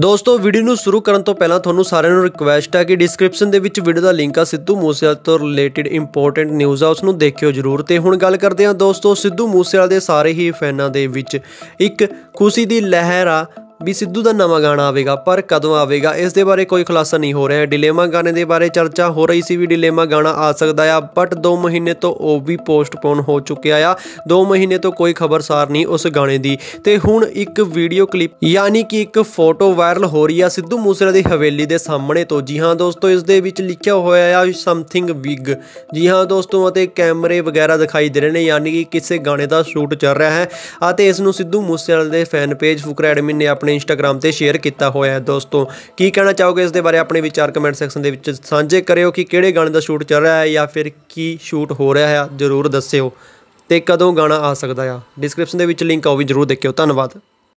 ਦੋਸਤੋ ਵੀਡੀਓ ਨੂੰ ਸ਼ੁਰੂ ਕਰਨ ਤੋਂ ਪਹਿਲਾਂ ਤੁਹਾਨੂੰ ਸਾਰਿਆਂ ਨੂੰ ਰਿਕਵੈਸਟ ਹੈ ਕਿ ਡਿਸਕ੍ਰਿਪਸ਼ਨ ਦੇ ਵਿੱਚ ਵੀਡੀਓ ਦਾ ਲਿੰਕ ਆ ਸਿੱਧੂ ਮੂਸੇਵਾਲ ਤੋਂ ਰਿਲੇਟਡ ਇੰਪੋਰਟੈਂਟ ਨਿਊਜ਼ ਆ ਉਸ ਨੂੰ ਦੇਖਿਓ ਜ਼ਰੂਰ ਤੇ ਹੁਣ ਗੱਲ ਕਰਦੇ ਹਾਂ ਦੋਸਤੋ ਸਿੱਧੂ ਮੂਸੇਵਾਲ ਦੇ ਸਾਰੇ ਹੀ ਫੈਨਾਂ ਦੇ ਵਿੱਚ ਇੱਕ ਖੁਸ਼ੀ ਦੀ ਲਹਿਰ ਆ ਵੀ ਸਿੱਧੂ ਦਾ ਨਵਾਂ ਗਾਣਾ ਆਵੇਗਾ ਪਰ ਕਦੋਂ ਆਵੇਗਾ ਇਸ ਦੇ ਬਾਰੇ ਕੋਈ ਖੁਲਾਸਾ ਨਹੀਂ ਹੋ ਰਿਹਾ ਡਿਲੇਮਾ ਗਾਣੇ ਦੇ ਬਾਰੇ ਚਰਚਾ ਹੋ ਰਹੀ ਸੀ ਵੀ ਡਿਲੇਮਾ ਗਾਣਾ ਆ ਸਕਦਾ ਆ ਬਟ 2 ਮਹੀਨੇ ਤੋਂ ਉਹ ਵੀ ਪੋਸਟਪੋਨ ਹੋ ਚੁੱਕਿਆ ਆ 2 ਮਹੀਨੇ ਤੋਂ ਕੋਈ ਖਬਰਸਾਰ ਨਹੀਂ ਉਸ ਗਾਣੇ ਦੀ ਤੇ ਹੁਣ ਇੱਕ ਵੀਡੀਓ ਕਲਿੱਪ ਯਾਨੀ ਕਿ ਇੱਕ ਫੋਟੋ ਵਾਇਰਲ ਹੋ ਰਹੀ ਆ ਸਿੱਧੂ ਮੂਸੇਵਾਲੇ ਦੀ ਹਵੇਲੀ ਦੇ ਸਾਹਮਣੇ ਤੋਂ ਜੀ ਹਾਂ ਦੋਸਤੋ ਇਸ ਦੇ ਵਿੱਚ ਲਿਖਿਆ ਹੋਇਆ ਆ ਸਮਥਿੰਗ ਬਿਗ ਜੀ ਹਾਂ ਦੋਸਤੋ ਅਤੇ ਕੈਮਰੇ ਵਗੈਰਾ ਦਿਖਾਈ ਦੇ ਰਹੇ ਨੇ ਯਾਨੀ ਕਿ ਕਿਸੇ ਗਾਣੇ ਦਾ ਸ਼ੂਟ ਚੱਲ ਰਿਹਾ ਹੈ ਅਤੇ ਇਸ ਨੂੰ ਸਿੱਧੂ ਮੂਸੇਵਾਲੇ ਦੇ ਫੈਨ ਪੇਜ ਫੁਕਰਾ ਐਡਮਿਨ ਨੇ ਆਪਣੇ ਆਪਣੇ ਇੰਸਟਾਗ੍ਰam ਤੇ ਸ਼ੇਅਰ ਕੀਤਾ ਹੋਇਆ ਹੈ ਦੋਸਤੋ ਕੀ ਕਹਿਣਾ ਚਾਹੋਗੇ ਇਸ ਦੇ ਬਾਰੇ ਆਪਣੇ ਵਿਚਾਰ ਕਮੈਂਟ ਸੈਕਸ਼ਨ ਦੇ ਵਿੱਚ ਸਾਂਝੇ ਕਰਿਓ ਕਿ ਕਿਹੜੇ ਗਾਣੇ ਦਾ ਸ਼ੂਟ ਚੱਲ ਰਿਹਾ ਹੈ ਜਾਂ ਫਿਰ ਕੀ ਸ਼ੂਟ ਹੋ ਰਿਹਾ ਹੈ ਜ਼ਰੂਰ ਦੱਸਿਓ ਤੇ ਕਦੋਂ ਗਾਣਾ ਆ ਸਕਦਾ ਹੈ ਡਿਸਕ੍ਰਿਪਸ਼ਨ ਦੇ ਵਿੱਚ ਲਿੰਕ ਉਹ ਵੀ ਜ਼ਰੂਰ ਦੇਖਿਓ ਧੰਨਵਾਦ